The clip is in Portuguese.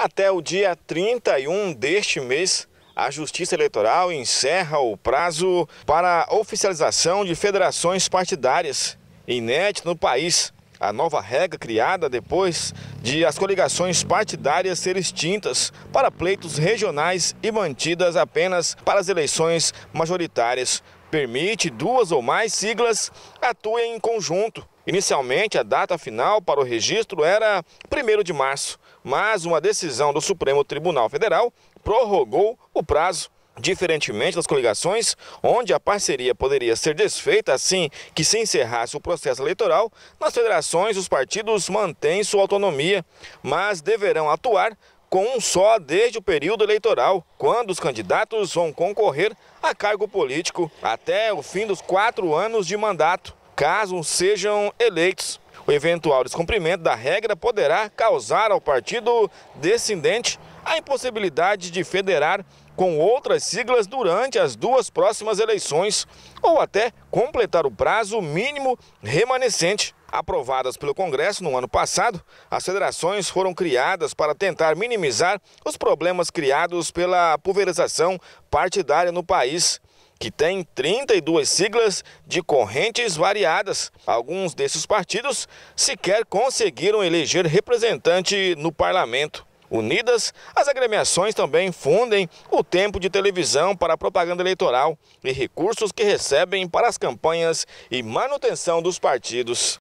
Até o dia 31 deste mês, a Justiça Eleitoral encerra o prazo para oficialização de federações partidárias, inédito no país. A nova regra criada depois de as coligações partidárias serem extintas para pleitos regionais e mantidas apenas para as eleições majoritárias permite duas ou mais siglas atuem em conjunto Inicialmente, a data final para o registro era 1 de março, mas uma decisão do Supremo Tribunal Federal prorrogou o prazo. Diferentemente das coligações, onde a parceria poderia ser desfeita assim que se encerrasse o processo eleitoral, nas federações os partidos mantêm sua autonomia, mas deverão atuar com um só desde o período eleitoral, quando os candidatos vão concorrer a cargo político até o fim dos quatro anos de mandato. Caso sejam eleitos, o eventual descumprimento da regra poderá causar ao partido descendente a impossibilidade de federar com outras siglas durante as duas próximas eleições ou até completar o prazo mínimo remanescente. Aprovadas pelo Congresso no ano passado, as federações foram criadas para tentar minimizar os problemas criados pela pulverização partidária no país que tem 32 siglas de correntes variadas. Alguns desses partidos sequer conseguiram eleger representante no parlamento. Unidas, as agremiações também fundem o tempo de televisão para a propaganda eleitoral e recursos que recebem para as campanhas e manutenção dos partidos.